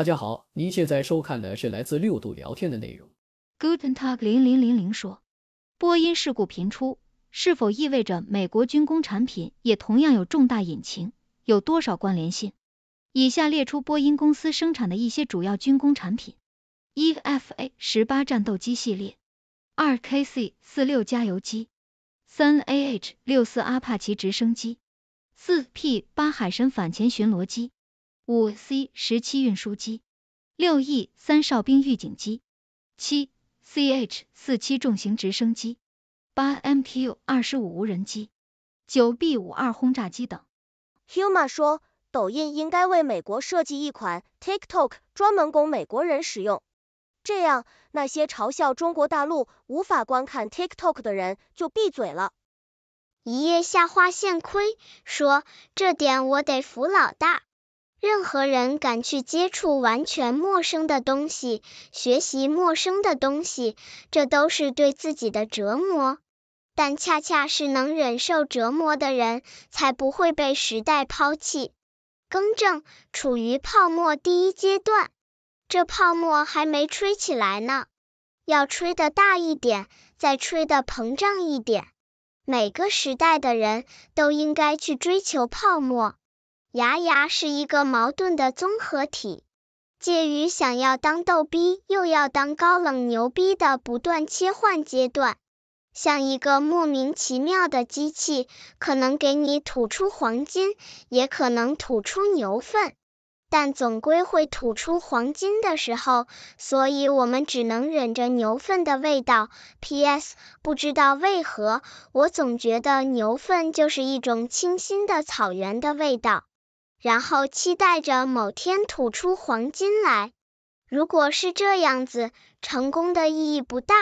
大家好，您现在收看的是来自六度聊天的内容。Guten Tag 零零零零说，波音事故频出，是否意味着美国军工产品也同样有重大隐情？有多少关联性？以下列出波音公司生产的一些主要军工产品：一 F A 十八战斗机系列；二 K C 四六加油机；三 A H 六四阿帕奇直升机；四 P 八海神反潜巡逻机。五 C 十七运输机，六 E 三哨兵预警机，七 CH 四七重型直升机，八 m q u 二十五无人机，九 B 五二轰炸机等。Huma 说，抖音应该为美国设计一款 TikTok，专门供美国人使用，这样那些嘲笑中国大陆无法观看 TikTok 的人就闭嘴了。一夜下花献亏，说这点我得服老大。任何人敢去接触完全陌生的东西，学习陌生的东西，这都是对自己的折磨。但恰恰是能忍受折磨的人，才不会被时代抛弃。更正，处于泡沫第一阶段，这泡沫还没吹起来呢，要吹得大一点，再吹的膨胀一点。每个时代的人都应该去追求泡沫。牙牙是一个矛盾的综合体，介于想要当逗逼又要当高冷牛逼的不断切换阶段，像一个莫名其妙的机器，可能给你吐出黄金，也可能吐出牛粪，但总归会吐出黄金的时候，所以我们只能忍着牛粪的味道。P.S. 不知道为何，我总觉得牛粪就是一种清新的草原的味道。然后期待着某天吐出黄金来。如果是这样子，成功的意义不大。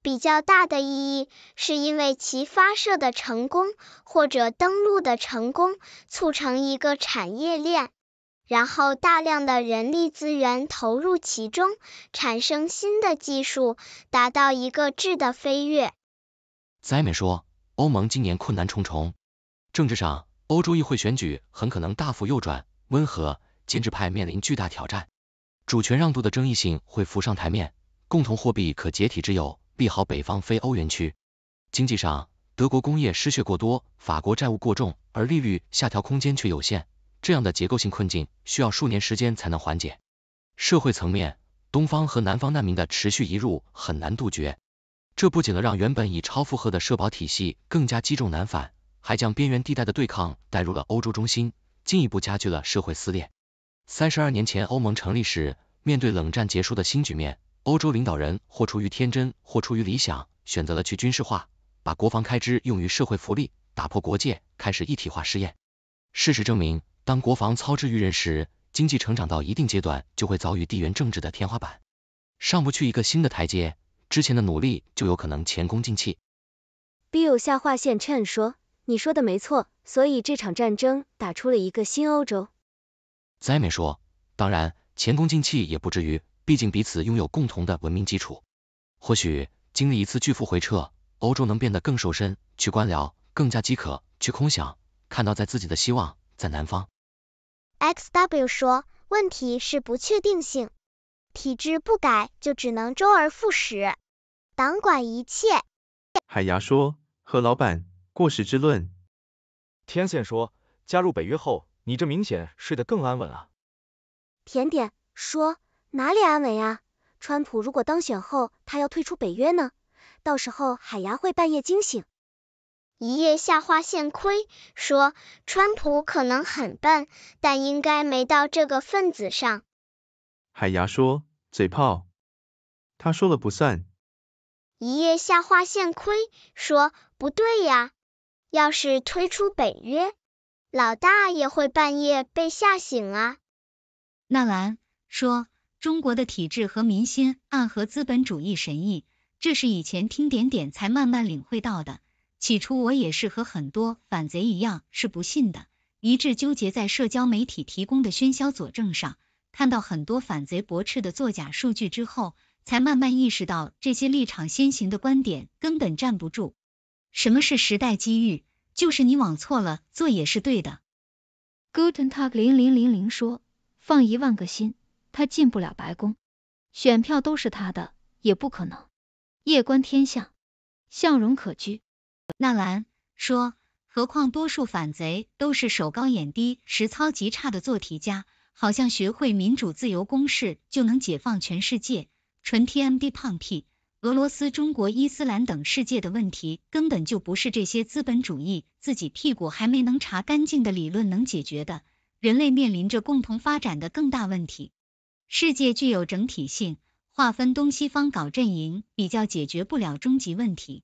比较大的意义，是因为其发射的成功或者登陆的成功，促成一个产业链，然后大量的人力资源投入其中，产生新的技术，达到一个质的飞跃。Zaym 说，欧盟今年困难重重，政治上。欧洲议会选举很可能大幅右转，温和建制派面临巨大挑战，主权让渡的争议性会浮上台面，共同货币可解体之友利好北方非欧元区。经济上，德国工业失血过多，法国债务过重，而利率下调空间却有限，这样的结构性困境需要数年时间才能缓解。社会层面，东方和南方难民的持续移入很难杜绝，这不仅能让原本已超负荷的社保体系更加积重难返。还将边缘地带的对抗带入了欧洲中心，进一步加剧了社会撕裂。三十二年前欧盟成立时，面对冷战结束的新局面，欧洲领导人或出于天真，或出于理想，选择了去军事化，把国防开支用于社会福利，打破国界，开始一体化试验。事实证明，当国防操之于人时，经济成长到一定阶段就会遭遇地缘政治的天花板，上不去一个新的台阶，之前的努力就有可能前功尽弃。Bill 下划线称说。你说的没错，所以这场战争打出了一个新欧洲。再没说，当然，前功尽弃也不至于，毕竟彼此拥有共同的文明基础。或许经历一次巨幅回撤，欧洲能变得更瘦身，去官僚，更加饥渴，去空想，看到在自己的希望在南方。XW 说，问题是不确定性，体制不改就只能周而复始，党管一切。海牙说，和老板。过时之论。天线说，加入北约后，你这明显睡得更安稳了。甜点说，哪里安稳啊？川普如果当选后，他要退出北约呢？到时候海牙会半夜惊醒。一夜下划线亏说，川普可能很笨，但应该没到这个份子上。海牙说，嘴炮，他说了不算。一夜下划线亏说，不对呀。要是推出北约，老大也会半夜被吓醒啊。纳兰说，中国的体制和民心暗合资本主义神意，这是以前听点点才慢慢领会到的。起初我也是和很多反贼一样是不信的，一致纠结在社交媒体提供的喧嚣佐证上。看到很多反贼驳斥的作假数据之后，才慢慢意识到这些立场先行的观点根本站不住。什么是时代机遇？就是你往错了做也是对的。Guten Talk 零零零零说，放一万个心，他进不了白宫，选票都是他的，也不可能。夜观天象，笑容可掬。纳兰说，何况多数反贼都是手高眼低、实操极差的做题家，好像学会民主自由公式就能解放全世界，纯 TMD 胖屁。俄罗斯、中国、伊斯兰等世界的问题，根本就不是这些资本主义自己屁股还没能查干净的理论能解决的。人类面临着共同发展的更大问题。世界具有整体性，划分东西方搞阵营，比较解决不了终极问题。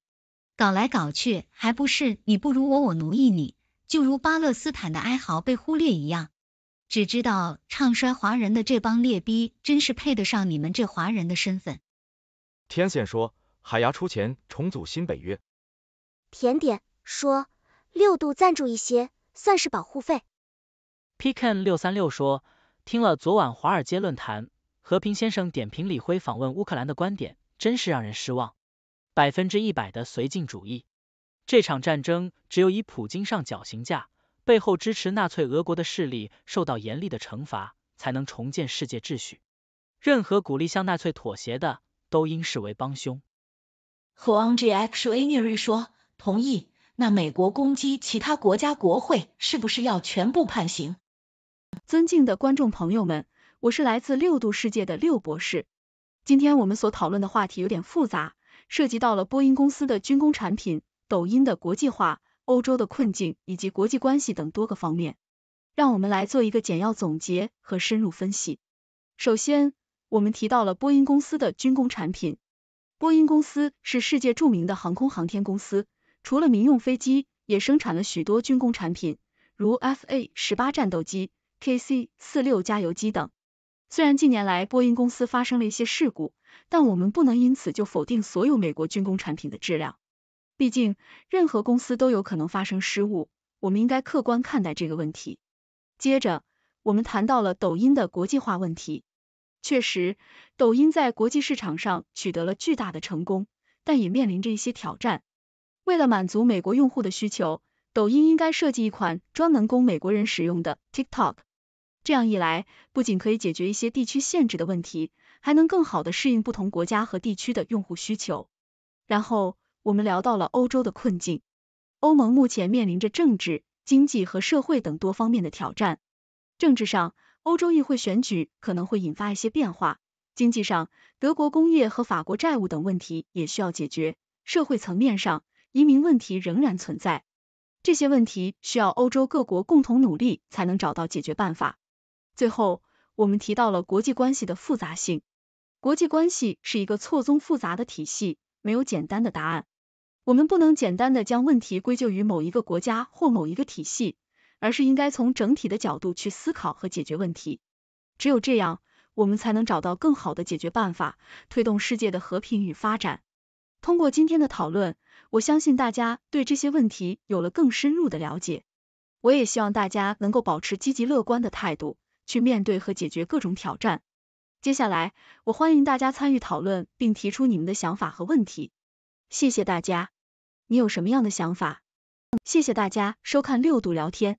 搞来搞去，还不是你不如我，我奴役你？就如巴勒斯坦的哀嚎被忽略一样，只知道唱衰华人的这帮劣逼，真是配得上你们这华人的身份。天线说，海牙出钱重组新北约。甜点说，六度赞助一些，算是保护费。Pcan 六三六说，听了昨晚华尔街论坛和平先生点评李辉访问乌克兰的观点，真是让人失望。百分之一百的绥靖主义，这场战争只有以普京上绞刑架，背后支持纳粹俄国的势力受到严厉的惩罚，才能重建世界秩序。任何鼓励向纳粹妥协的。都应视为帮凶。和 u n g x u a n i e r 说，同意。那美国攻击其他国家国会，是不是要全部判刑？尊敬的观众朋友们，我是来自六度世界的六博士。今天我们所讨论的话题有点复杂，涉及到了波音公司的军工产品、抖音的国际化、欧洲的困境以及国际关系等多个方面。让我们来做一个简要总结和深入分析。首先，我们提到了波音公司的军工产品，波音公司是世界著名的航空航天公司，除了民用飞机，也生产了许多军工产品，如 F A 十八战斗机、K C 四六加油机等。虽然近年来波音公司发生了一些事故，但我们不能因此就否定所有美国军工产品的质量，毕竟任何公司都有可能发生失误，我们应该客观看待这个问题。接着，我们谈到了抖音的国际化问题。确实，抖音在国际市场上取得了巨大的成功，但也面临着一些挑战。为了满足美国用户的需求，抖音应该设计一款专门供美国人使用的 TikTok。这样一来，不仅可以解决一些地区限制的问题，还能更好的适应不同国家和地区的用户需求。然后，我们聊到了欧洲的困境。欧盟目前面临着政治、经济和社会等多方面的挑战。政治上，欧洲议会选举可能会引发一些变化，经济上，德国工业和法国债务等问题也需要解决；社会层面上，移民问题仍然存在。这些问题需要欧洲各国共同努力才能找到解决办法。最后，我们提到了国际关系的复杂性，国际关系是一个错综复杂的体系，没有简单的答案。我们不能简单的将问题归咎于某一个国家或某一个体系。而是应该从整体的角度去思考和解决问题。只有这样，我们才能找到更好的解决办法，推动世界的和平与发展。通过今天的讨论，我相信大家对这些问题有了更深入的了解。我也希望大家能够保持积极乐观的态度，去面对和解决各种挑战。接下来，我欢迎大家参与讨论，并提出你们的想法和问题。谢谢大家。你有什么样的想法？谢谢大家收看六度聊天。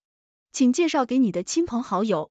请介绍给你的亲朋好友。